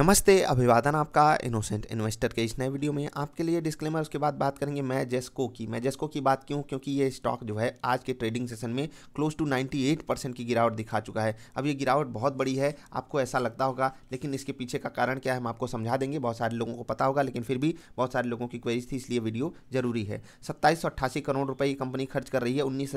नमस्ते अभिवादन आपका इनोसेंट इन्वेस्टर के इस नए वीडियो में आपके लिए डिस्क्लेमर उसके बाद बात करेंगे मैं जेस्को की मैं जेस्को की बात क्यों क्योंकि ये स्टॉक जो है आज के ट्रेडिंग सेशन में क्लोज टू 98 परसेंट की गिरावट दिखा चुका है अब ये गिरावट बहुत बड़ी है आपको ऐसा लगता होगा लेकिन इसके पीछे का कारण क्या है हम आपको समझा देंगे बहुत सारे लोगों को पता होगा लेकिन फिर भी बहुत सारे लोगों की क्वेरीज थी इसलिए वीडियो जरूरी है सत्ताईस करोड़ रुपये कंपनी खर्च कर रही है उन्नीस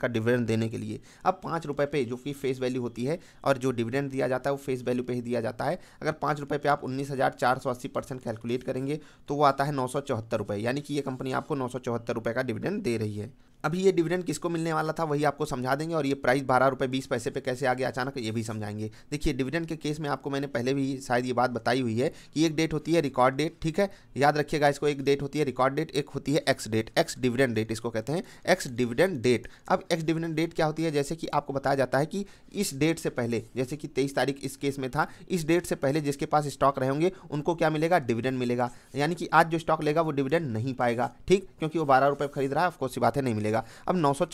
का डिविडेंड देने के लिए अब पाँच रुपये पे जो कि फेस वैल्यू होती है और जो डिविडेंड दिया जाता है वो फेस वैल्यू पर ही दिया जाता है अगर पाँच रुपये पर आप उन्नीस हज़ार चार सौ अस्सी परसेंट कैलकुलेट करेंगे तो वो आता है नौ सौ चौहत्तर रुपये यानी कि ये कंपनी आपको नौ सौ चौहत्तर रुपये का डिविडेंड दे रही है अभी ये डिविडेंड किसको मिलने वाला था वही आपको समझा देंगे और ये प्राइस बारह रुपये बीस पैसे पे कैसे आ गया अचानक ये भी समझाएंगे देखिए डिविडेंड के केस में आपको मैंने पहले भी शायद ये बात बताई हुई है कि एक डेट होती है रिकॉर्ड डेट ठीक है याद रखिएगा इसको एक डेट होती है रिकॉर्ड डेट एक होती है ex date ex dividend date इसको कहते हैं एक्स डिविडेंड डेट अब एक्स डिविडेंड डेट क्या होती है जैसे कि आपको बताया जाता है कि इस डेट से पहले जैसे कि तेईस तारीख इस केस में था इस डेट से पहले जिसके पास स्टॉक होंगे उनको क्या मिलेगा डिविडेंड मिलेगा यानी कि आज जो स्टॉक लेगा वो डिविडेंड नहीं पाएगा ठीक क्योंकि वो बारह रुपये खरीद रहा है ऑफकोर्स बात है नहीं मिलेगा बढ़ेगा अब नौ सौ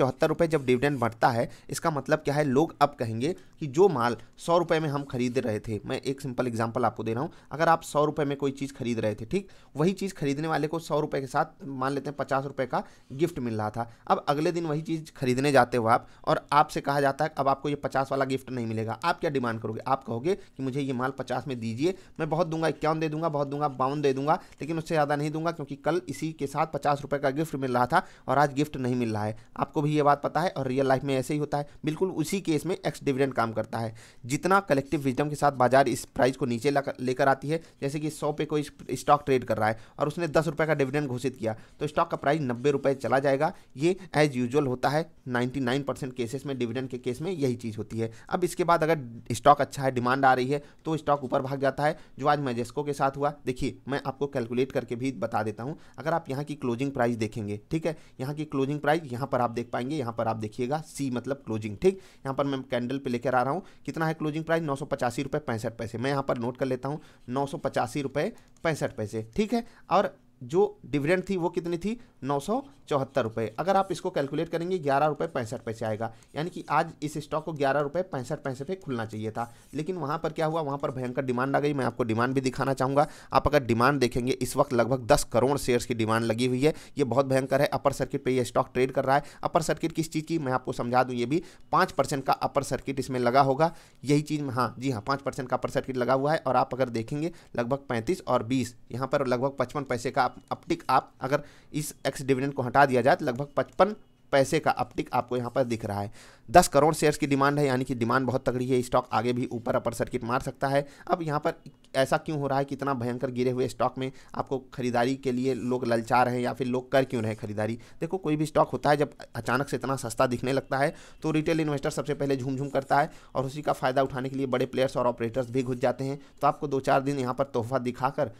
जब डिविडेंड बढ़ता है इसका मतलब क्या है लोग अब कहेंगे कि जो माल सौ रुपये में हम खरीद रहे थे मैं एक सिंपल एग्जाम्पल आपको दे रहा हूँ अगर आप सौ रुपये में कोई चीज़ खरीद रहे थे ठीक वही चीज़ खरीदने वाले को सौ रुपये के साथ मान लेते हैं पचास रुपये का गिफ्ट मिल रहा था अब अगले दिन वही चीज़ खरीदने जाते हो आप और आपसे कहा जाता है अब आपको ये पचास वाला गिफ्ट नहीं मिलेगा आप क्या डिमांड करोगे आप कहोगे कि मुझे ये माल पचास में दीजिए मैं बहुत दूंगा इक्यावन दे दूंगा बहुत दूंगा बावन दे दूंगा लेकिन उससे ज़्यादा नहीं दूंगा क्योंकि कल इसी के साथ पचास का गिफ्ट मिल रहा था और आज गिफ्ट नहीं मिल रहा है आपको भी ये बात पता है और रियल लाइफ में ऐसे ही होता है बिल्कुल उसी केस में एक्स डिविडेंड काम करता है जितना कलेक्टिव विजडम के साथ बाजार इस प्राइस को नीचे लेकर आती है जैसे कि सौ पे कोई स्टॉक ट्रेड कर रहा है और उसने दस रुपये का डिविडेंड घोषित किया तो स्टॉक का प्राइस नब्बे रुपये चला जाएगा ये एज यूजल होता है नाइन्टी नाइन परसेंट केसेस में डिविडेंड के केस में यही चीज़ होती है अब इसके बाद अगर स्टॉक अच्छा है डिमांड आ रही है तो स्टॉक ऊपर भाग जाता है जो आज मैजेस्को के साथ हुआ देखिए मैं आपको कैलकुलेट करके भी बता देता हूँ अगर आप यहाँ की क्लोजिंग प्राइस देखेंगे ठीक है यहाँ की क्लोजिंग प्राइस प्राइस यहाँ पर आप देख पाएंगे यहाँ पर आप देखिएगा सी मतलब क्लोजिंग ठीक यहाँ पर मैं कैंडल पे लेकर आ रहा हूँ कितना है क्लोजिंग प्राइस नौ सौ पचासी रुपये पैंसठ पैसे मैं यहाँ पर नोट कर लेता हूँ नौ सौ पचासी रुपये पैंसठ पैसे ठीक है और जो डिविडेंड थी वो कितनी थी नौ सौ चौहत्तर रुपये अगर आप इसको कैलकुलेट करेंगे ग्यारह रुपये पैंसठ पैसे आएगा यानी कि आज इस स्टॉक को ग्यारह रुपये पैंसठ पैसे पे खुलना चाहिए था लेकिन वहाँ पर क्या हुआ वहाँ पर भयंकर डिमांड आ गई मैं आपको डिमांड भी दिखाना चाहूँगा आप अगर डिमांड देखेंगे इस वक्त लगभग दस करोड़ शेयर्स की डिमांड लगी हुई है ये बहुत भयंकर है अपर सर्किट पर यह स्टॉक ट्रेड कर रहा है अपर सर्किट किस चीज़ की मैं आपको समझा दूँ ये भी पाँच का अपर सर्किट इसमें लगा होगा यही चीज़ हाँ जी हाँ पाँच का अपर सर्किट लगा हुआ है और आप अगर देखेंगे लगभग पैंतीस और बीस यहाँ पर लगभग पचपन पैसे का अपटिक आप अगर इस एक्स डिविडेंड को हटा दिया जाए तो लगभग पचपन पैसे का अपटिक आपको यहाँ पर दिख रहा है दस करोड़ शेयर्स की डिमांड है यानी कि डिमांड बहुत तगड़ी है स्टॉक आगे भी ऊपर अपर सर्किट मार सकता है अब यहाँ पर ऐसा क्यों हो रहा है कि इतना भयंकर गिरे हुए स्टॉक में आपको खरीदारी के लिए लोग ललचा रहे हैं या फिर लोग कर क्यों रहे खरीदारी देखो कोई भी स्टॉक होता है जब अचानक से इतना सस्ता दिखने लगता है तो रिटेल इन्वेस्टर सबसे पहले झूम झूम करता है और उसी का फ़ायदा उठाने के लिए बड़े प्लेयर्स और ऑपरेटर्स भी घुस जाते हैं तो आपको दो चार दिन यहाँ पर तोहफा दिखाकर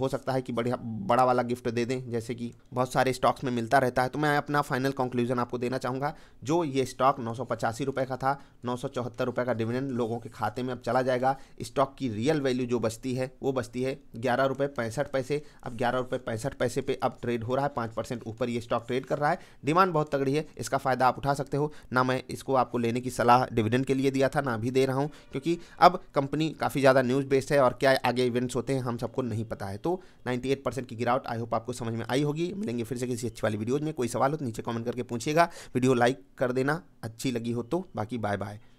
हो सकता है कि बढ़िया बड़ा वाला गिफ्ट दे दें जैसे कि बहुत सारे स्टॉक्स में मिलता रहता है तो मैं अपना फाइनल कंक्लूजन आपको देना चाहूँगा जो ये स्टॉक नौ सौ का था नौ सौ का डिविडेंड लोगों के खाते में अब चला जाएगा स्टॉक की रियल वैल्यू जो बचती है वो बचती है ग्यारह रुपये पैंसठ पैसे अब ग्यारह रुपये पैंसठ पैसे पे अब ट्रेड हो रहा है पाँच परसेंट ऊपर ये स्टॉक ट्रेड कर रहा है डिमांड बहुत तगड़ी है इसका फ़ायदा आप उठा सकते हो ना मैं इसको आपको लेने की सलाह डिविडेंड के लिए दिया था ना अभी दे रहा हूँ क्योंकि अब कंपनी काफ़ी ज़्यादा न्यूज़ बेस्ड है और क्या आगे इवेंट्स होते हैं हम सबको नहीं पता है तो नाइन्टी की गिरावट आई होप आपको समझ में आई होगी मिलेंगे फिर से किसी अच्छी वाली वीडियोज़ में कोई सवाल हो तो नीचे कॉमेंट करके पूछिएगा वीडियो लाइक कर देना अच्छी लगी हो तो बाकी बाय बाय